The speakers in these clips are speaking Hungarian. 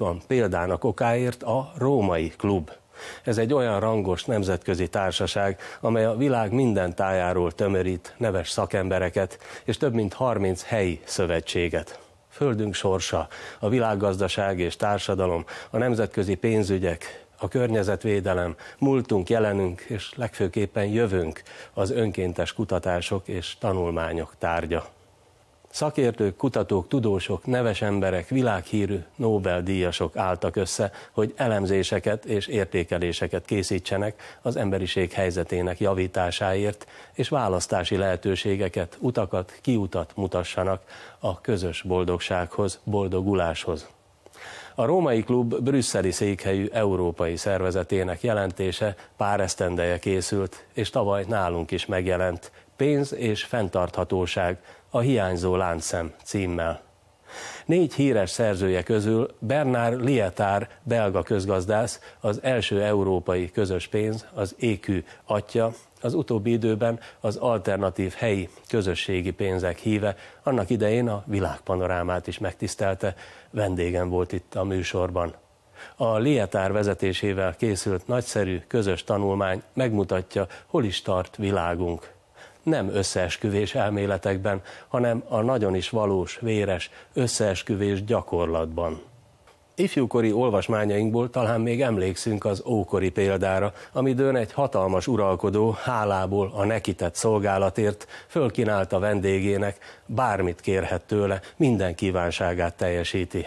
van példának okáért a Római Klub. Ez egy olyan rangos nemzetközi társaság, amely a világ minden tájáról tömörít neves szakembereket és több mint 30 helyi szövetséget. Földünk sorsa, a világgazdaság és társadalom, a nemzetközi pénzügyek, a környezetvédelem, múltunk, jelenünk és legfőképpen jövünk az önkéntes kutatások és tanulmányok tárgya. Szakértők, kutatók, tudósok, neves emberek, világhírű Nobel-díjasok álltak össze, hogy elemzéseket és értékeléseket készítsenek az emberiség helyzetének javításáért, és választási lehetőségeket, utakat, kiutat mutassanak a közös boldogsághoz, boldoguláshoz. A Római Klub brüsszeli székhelyű európai szervezetének jelentése pár esztendeje készült, és tavaly nálunk is megjelent pénz és fenntarthatóság, a hiányzó láncszem címmel. Négy híres szerzője közül Bernard Lietár, belga közgazdász, az első európai közös pénz, az EQ atya, az utóbbi időben az alternatív helyi közösségi pénzek híve, annak idején a világpanorámát is megtisztelte, vendégen volt itt a műsorban. A Lietár vezetésével készült nagyszerű közös tanulmány megmutatja, hol is tart világunk nem összeesküvés elméletekben, hanem a nagyon is valós, véres összeesküvés gyakorlatban. Ifjúkori olvasmányainkból talán még emlékszünk az ókori példára, amidőn egy hatalmas uralkodó hálából a nekitett szolgálatért fölkínálta vendégének, bármit kérhet tőle, minden kívánságát teljesíti.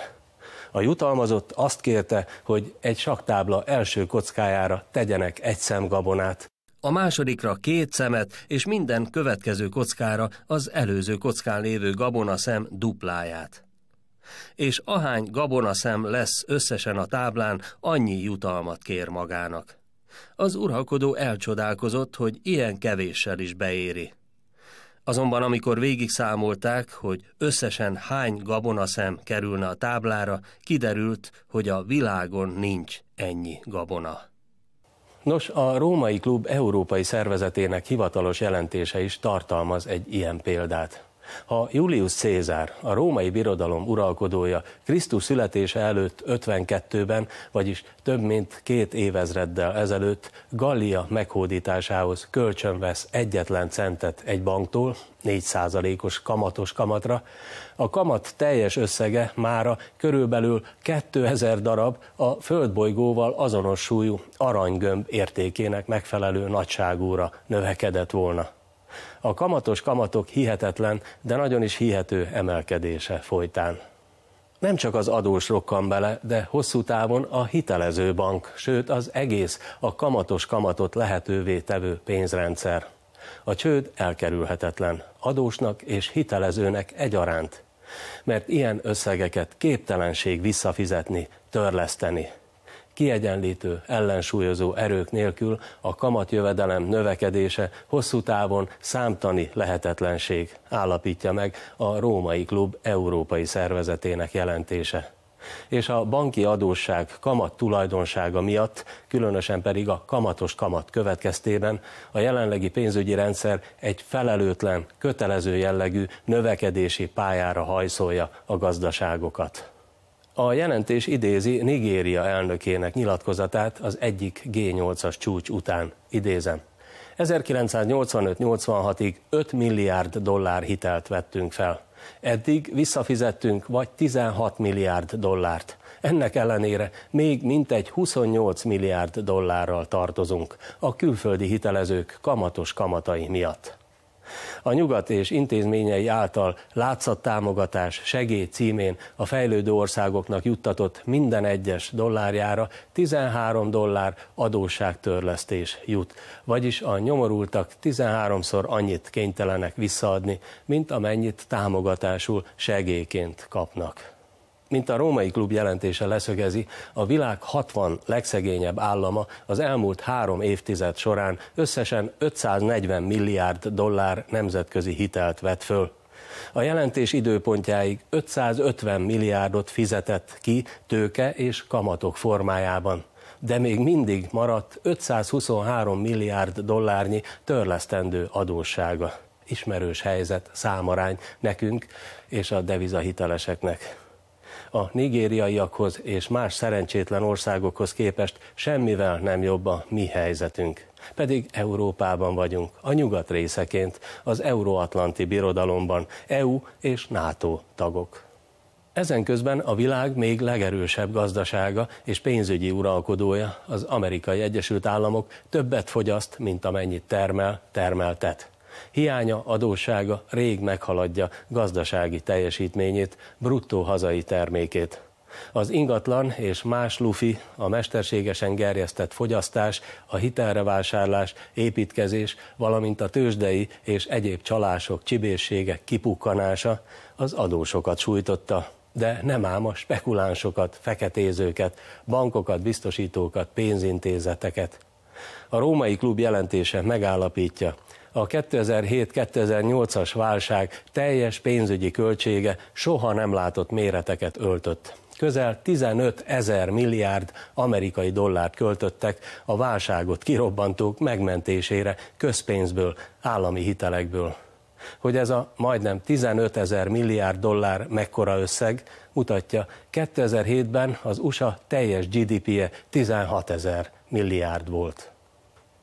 A jutalmazott azt kérte, hogy egy saktábla első kockájára tegyenek egy szem gabonát, a másodikra két szemet, és minden következő kockára az előző kockán lévő gabonaszem dupláját. És ahány gabonaszem lesz összesen a táblán, annyi jutalmat kér magának. Az uralkodó elcsodálkozott, hogy ilyen kevéssel is beéri. Azonban amikor végigszámolták, hogy összesen hány gabonaszem kerülne a táblára, kiderült, hogy a világon nincs ennyi gabona. Nos, a Római Klub európai szervezetének hivatalos jelentése is tartalmaz egy ilyen példát. Ha Julius Cézár, a római birodalom uralkodója Krisztus születése előtt 52-ben, vagyis több mint két évezreddel ezelőtt Gallia meghódításához vesz egyetlen centet egy banktól, 4%-os kamatos kamatra, a kamat teljes összege mára körülbelül 2000 darab a földbolygóval azonos súlyú aranygömb értékének megfelelő nagyságúra növekedett volna a kamatos kamatok hihetetlen, de nagyon is hihető emelkedése folytán. Nem csak az adós rokkan bele, de hosszú távon a hitelező bank, sőt az egész a kamatos kamatot lehetővé tevő pénzrendszer. A csőd elkerülhetetlen, adósnak és hitelezőnek egyaránt, mert ilyen összegeket képtelenség visszafizetni, törleszteni kiegyenlítő, ellensúlyozó erők nélkül a kamatjövedelem növekedése hosszú távon számtani lehetetlenség, állapítja meg a Római Klub Európai Szervezetének jelentése és a banki adósság kamat tulajdonsága miatt, különösen pedig a kamatos kamat következtében a jelenlegi pénzügyi rendszer egy felelőtlen, kötelező jellegű növekedési pályára hajszolja a gazdaságokat. A jelentés idézi Nigéria elnökének nyilatkozatát az egyik G8-as csúcs után. Idézem. 1985-86-ig 5 milliárd dollár hitelt vettünk fel. Eddig visszafizettünk vagy 16 milliárd dollárt. Ennek ellenére még mintegy 28 milliárd dollárral tartozunk a külföldi hitelezők kamatos kamatai miatt. A nyugat és intézményei által támogatás segély címén a fejlődő országoknak juttatott minden egyes dollárjára 13 dollár adósságtörlesztés jut, vagyis a nyomorultak 13-szor annyit kénytelenek visszaadni, mint amennyit támogatásul segélyként kapnak. Mint a római klub jelentése leszögezi, a világ 60 legszegényebb állama az elmúlt három évtized során összesen 540 milliárd dollár nemzetközi hitelt vett föl. A jelentés időpontjáig 550 milliárdot fizetett ki tőke és kamatok formájában de még mindig maradt 523 milliárd dollárnyi törlesztendő adóssága. Ismerős helyzet, számarány nekünk és a devizahiteleseknek a nigériaiakhoz és más szerencsétlen országokhoz képest semmivel nem jobb a mi helyzetünk. Pedig Európában vagyunk, a nyugat részeként, az Euróatlanti Birodalomban, EU és NATO tagok. Ezen közben a világ még legerősebb gazdasága és pénzügyi uralkodója, az Amerikai Egyesült Államok többet fogyaszt, mint amennyit termel, termeltet. Hiánya, adóssága rég meghaladja gazdasági teljesítményét, bruttó hazai termékét. Az ingatlan és más lufi, a mesterségesen gerjesztett fogyasztás, a vásárlás, építkezés, valamint a tőzsdei és egyéb csalások, csibészségek kipukkanása az adósokat sújtotta. De nem ám a spekulánsokat, feketézőket, bankokat, biztosítókat, pénzintézeteket. A római klub jelentése megállapítja, a 2007-2008-as válság teljes pénzügyi költsége soha nem látott méreteket öltött közel 15 ezer milliárd amerikai dollárt költöttek a válságot kirobbantók megmentésére közpénzből, állami hitelekből. Hogy ez a majdnem 15 ezer milliárd dollár mekkora összeg, mutatja 2007-ben az USA teljes GDP-je 16 ezer milliárd volt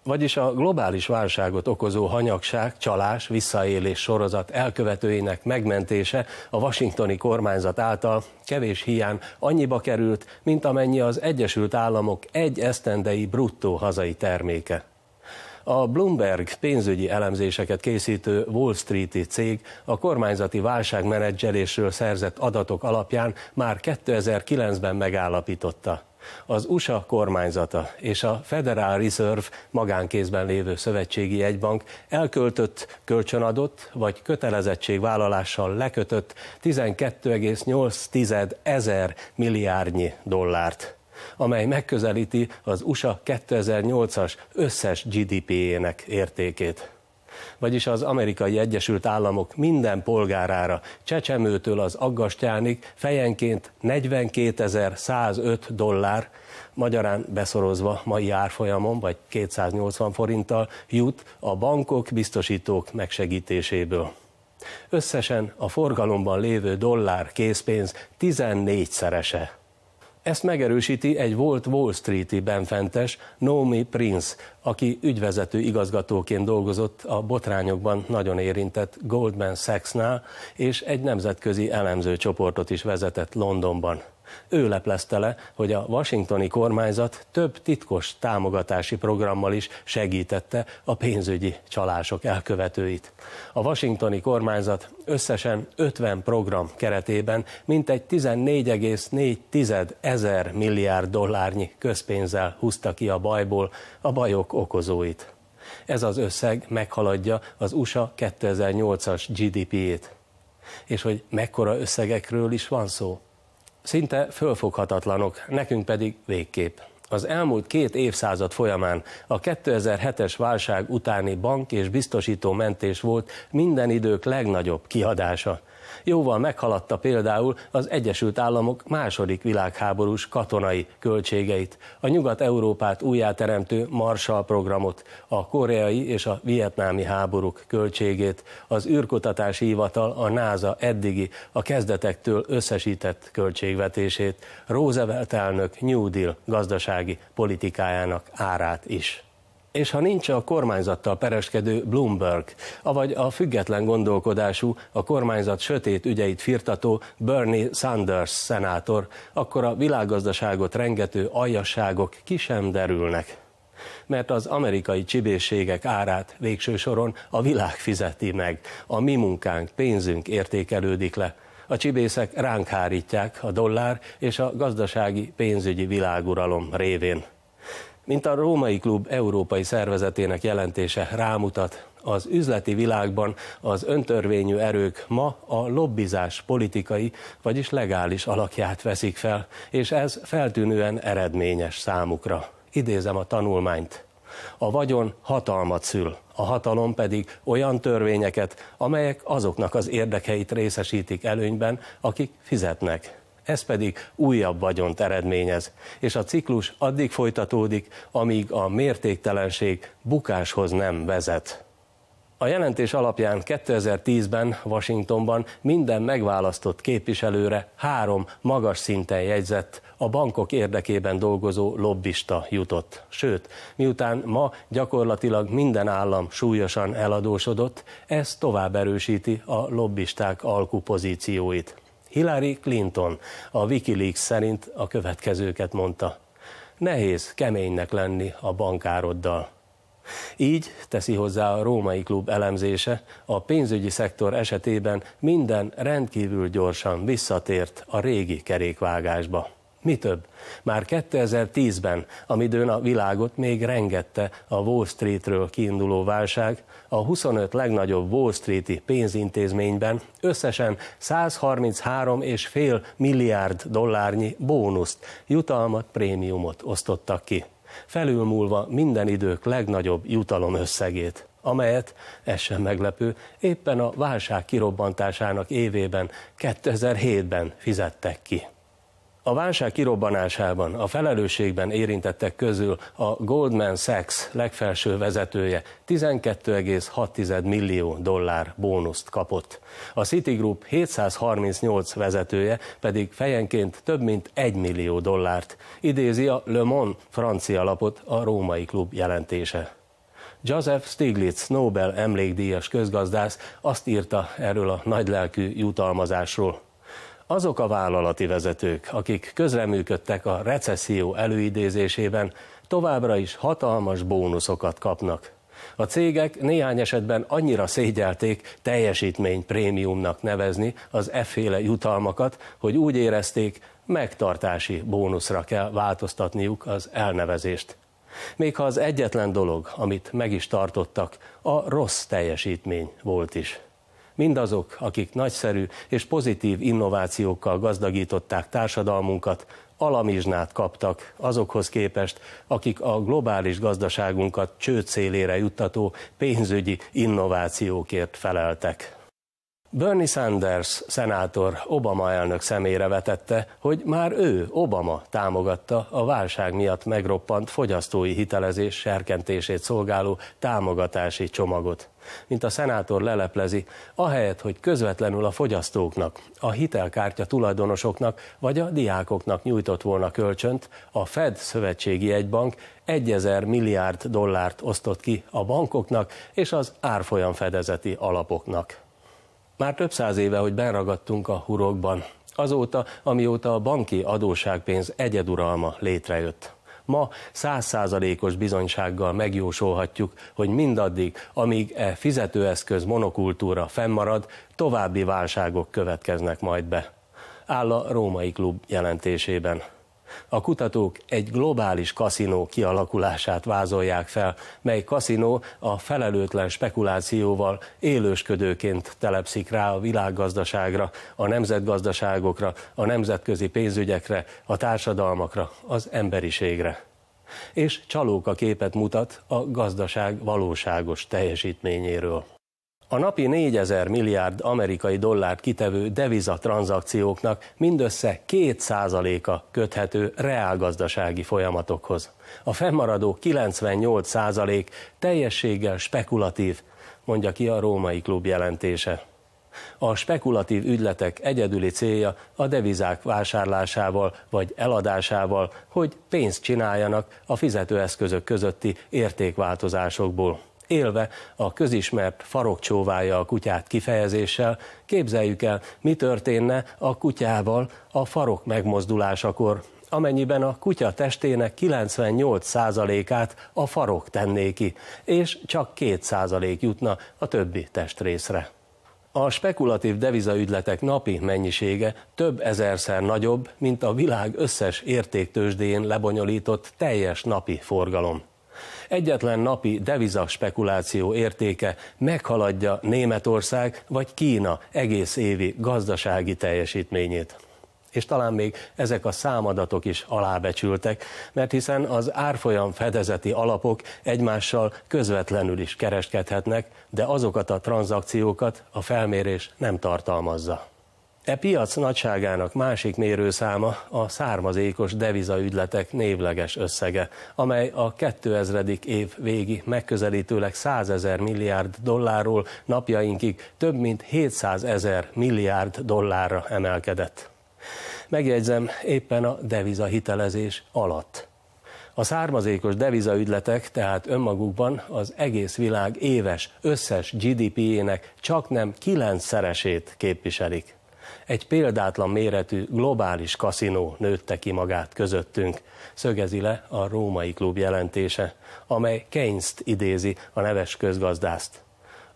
vagyis a globális válságot okozó hanyagság, csalás, visszaélés sorozat elkövetőinek megmentése a washingtoni kormányzat által kevés hián annyiba került, mint amennyi az Egyesült Államok egy esztendei bruttó hazai terméke. A Bloomberg pénzügyi elemzéseket készítő Wall Street-i cég a kormányzati válságmenedzselésről szerzett adatok alapján már 2009-ben megállapította – az USA kormányzata és a Federal Reserve magánkézben lévő szövetségi egybank elköltött, kölcsönadott vagy kötelezettségvállalással lekötött 12,8 ezer milliárdnyi dollárt amely megközelíti az USA 2008-as összes gdp ének értékét vagyis az amerikai Egyesült Államok minden polgárára, csecsemőtől az aggastyánig fejenként 42.105 dollár, magyarán beszorozva mai árfolyamon, vagy 280 forinttal jut a bankok, biztosítók megsegítéséből. Összesen a forgalomban lévő dollár készpénz 14-szerese ezt megerősíti egy volt Wall Street-i benfentes Naomi Prince, aki ügyvezető igazgatóként dolgozott a botrányokban nagyon érintett Goldman Sachsnál, és egy nemzetközi elemzőcsoportot is vezetett Londonban. Ő leplezte le, hogy a washingtoni kormányzat több titkos támogatási programmal is segítette a pénzügyi csalások elkövetőit. A washingtoni kormányzat összesen 50 program keretében mintegy 14,4 ezer milliárd dollárnyi közpénzzel húzta ki a bajból a bajok okozóit. Ez az összeg meghaladja az USA 2008-as gdp ét És hogy mekkora összegekről is van szó? szinte fölfoghatatlanok, nekünk pedig végképp. Az elmúlt két évszázad folyamán a 2007-es válság utáni bank és biztosító mentés volt minden idők legnagyobb kiadása. Jóval meghaladta például az Egyesült Államok második világháborús katonai költségeit, a Nyugat-Európát újjáteremtő Marshall programot, a koreai és a vietnámi háborúk költségét, az űrkutatási hivatal a NASA eddigi, a kezdetektől összesített költségvetését, Roosevelt elnök New Deal gazdasági politikájának árát is. És ha nincs a kormányzattal pereskedő Bloomberg, avagy a független gondolkodású, a kormányzat sötét ügyeit firtató Bernie Sanders szenátor, akkor a világgazdaságot rengető aljasságok ki sem derülnek. Mert az amerikai csibészségek árát végső soron a világ fizeti meg, a mi munkánk, pénzünk értékelődik le. A csibészek ránk hárítják a dollár és a gazdasági pénzügyi világuralom révén. Mint a Római Klub európai szervezetének jelentése rámutat, az üzleti világban az öntörvényű erők ma a lobbizás politikai, vagyis legális alakját veszik fel, és ez feltűnően eredményes számukra. Idézem a tanulmányt. A vagyon hatalmat szül, a hatalom pedig olyan törvényeket, amelyek azoknak az érdekeit részesítik előnyben, akik fizetnek ez pedig újabb vagyont eredményez, és a ciklus addig folytatódik, amíg a mértéktelenség bukáshoz nem vezet. A jelentés alapján 2010-ben Washingtonban minden megválasztott képviselőre három magas szinten jegyzett, a bankok érdekében dolgozó lobbista jutott. Sőt, miután ma gyakorlatilag minden állam súlyosan eladósodott, ez tovább erősíti a lobbisták alkupozícióit. Hillary Clinton a Wikileaks szerint a következőket mondta. Nehéz keménynek lenni a bankároddal. Így teszi hozzá a római klub elemzése, a pénzügyi szektor esetében minden rendkívül gyorsan visszatért a régi kerékvágásba. Mi több, már 2010-ben, amidőn a világot még rengette a Wall Streetről kiinduló válság, a 25 legnagyobb Wall Streeti pénzintézményben összesen 133,5 milliárd dollárnyi bónuszt, jutalmat, prémiumot osztottak ki, felülmúlva minden idők legnagyobb jutalom összegét amelyet, ez sem meglepő, éppen a válság kirobbantásának évében, 2007-ben fizettek ki. A válság kirobbanásában a felelősségben érintettek közül a Goldman Sachs legfelső vezetője 12,6 millió dollár bónuszt kapott. A Citigroup 738 vezetője pedig fejenként több mint 1 millió dollárt. Idézi a Le Monde francia lapot a római klub jelentése. Joseph Stiglitz, Nobel emlékdíjas közgazdász azt írta erről a nagylelkű jutalmazásról azok a vállalati vezetők, akik közreműködtek a recesszió előidézésében, továbbra is hatalmas bónuszokat kapnak. A cégek néhány esetben annyira szégyelték teljesítmény prémiumnak nevezni az efféle jutalmakat, hogy úgy érezték, megtartási bónuszra kell változtatniuk az elnevezést. Még ha az egyetlen dolog, amit meg is tartottak, a rossz teljesítmény volt is mindazok, akik nagyszerű és pozitív innovációkkal gazdagították társadalmunkat, alamizsnát kaptak azokhoz képest, akik a globális gazdaságunkat csőd szélére juttató pénzügyi innovációkért feleltek. Bernie Sanders szenátor Obama elnök szemére vetette, hogy már ő, Obama támogatta a válság miatt megroppant fogyasztói hitelezés serkentését szolgáló támogatási csomagot. Mint a szenátor leleplezi, ahelyett, hogy közvetlenül a fogyasztóknak, a hitelkártya tulajdonosoknak vagy a diákoknak nyújtott volna kölcsönt, a Fed szövetségi egybank 1000 milliárd dollárt osztott ki a bankoknak és az árfolyamfedezeti alapoknak. Már több száz éve, hogy benragadtunk a hurokban. Azóta, amióta a banki adóságpénz egyeduralma létrejött. Ma százszázalékos bizonysággal megjósolhatjuk, hogy mindaddig, amíg e fizetőeszköz monokultúra fennmarad, további válságok következnek majd be. Áll a Római Klub jelentésében. A kutatók egy globális kaszinó kialakulását vázolják fel, mely kaszinó a felelőtlen spekulációval élősködőként telepszik rá a világgazdaságra, a nemzetgazdaságokra, a nemzetközi pénzügyekre, a társadalmakra, az emberiségre és csalóka képet mutat a gazdaság valóságos teljesítményéről. A napi 4000 milliárd amerikai dollárt kitevő devizatranzakcióknak mindössze 2%-a köthető reálgazdasági folyamatokhoz. A fennmaradó 98% teljességgel spekulatív, mondja ki a Római Klub jelentése. A spekulatív ügyletek egyedüli célja a devizák vásárlásával vagy eladásával, hogy pénzt csináljanak a fizetőeszközök közötti értékváltozásokból élve a közismert farokcsóválja a kutyát kifejezéssel, képzeljük el, mi történne a kutyával a farok megmozdulásakor, amennyiben a kutya testének 98%-át a farok tenné ki, és csak 2% jutna a többi testrészre. A spekulatív devizaügyletek napi mennyisége több ezerszer nagyobb, mint a világ összes értéktősdén lebonyolított teljes napi forgalom. Egyetlen napi deviza spekuláció értéke meghaladja Németország vagy Kína egész évi gazdasági teljesítményét és talán még ezek a számadatok is alábecsültek, mert hiszen az árfolyam fedezeti alapok egymással közvetlenül is kereskedhetnek, de azokat a tranzakciókat a felmérés nem tartalmazza. E piac nagyságának másik mérőszáma a származékos devizaügyletek névleges összege, amely a 2000. év végi megközelítőleg 100 ezer milliárd dollárról napjainkig több mint 700 ezer milliárd dollárra emelkedett. Megjegyzem, éppen a devizahitelezés alatt. A származékos devizaügyletek tehát önmagukban az egész világ éves összes gdp ének csak nem 9 szeresét képviselik egy példátlan méretű globális kaszinó nőtte ki magát közöttünk, szögezi le a Római Klub jelentése, amely Keynes-t idézi a neves közgazdászt.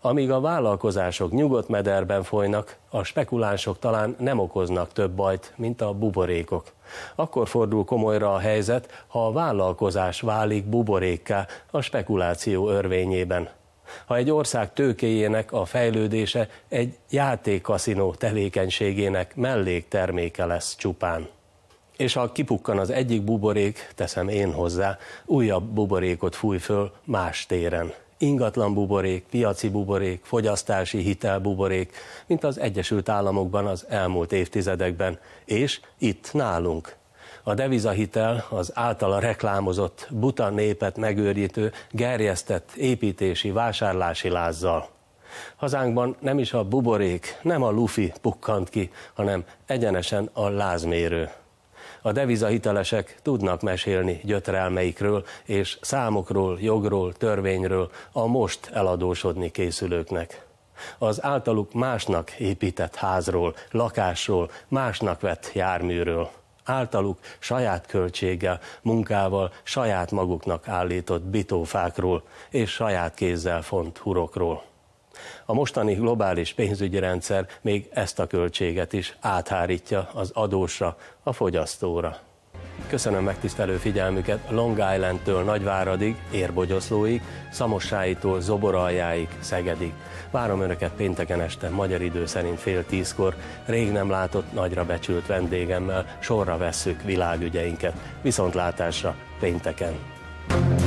Amíg a vállalkozások nyugodt mederben folynak, a spekulánsok talán nem okoznak több bajt, mint a buborékok. Akkor fordul komolyra a helyzet, ha a vállalkozás válik buborékká a spekuláció örvényében ha egy ország tőkéjének a fejlődése egy játékkaszinó tevékenységének mellékterméke lesz csupán. És ha kipukkan az egyik buborék, teszem én hozzá, újabb buborékot fúj föl más téren. Ingatlan buborék, piaci buborék, fogyasztási buborék, mint az Egyesült Államokban az elmúlt évtizedekben, és itt nálunk, a devizahitel az általa reklámozott buta népet megőrítő, gerjesztett építési, vásárlási lázzal. Hazánkban nem is a buborék, nem a lufi pukkant ki, hanem egyenesen a lázmérő. A devizahitelesek tudnak mesélni gyötrelmeikről és számokról, jogról, törvényről a most eladósodni készülőknek. Az általuk másnak épített házról, lakásról, másnak vett járműről általuk saját költséggel, munkával, saját maguknak állított bitófákról és saját kézzel font hurokról. A mostani globális pénzügyi rendszer még ezt a költséget is áthárítja az adósra, a fogyasztóra. Köszönöm megtisztelő figyelmüket Long Island-től Nagyváradig, Érbogyoszlóig, Szamossáitól Zoboraljáig, Szegedig. Várom Önöket pénteken este, magyar idő szerint fél tízkor, rég nem látott, nagyra becsült vendégemmel, sorra vesszük világügyeinket. Viszontlátásra pénteken! thank you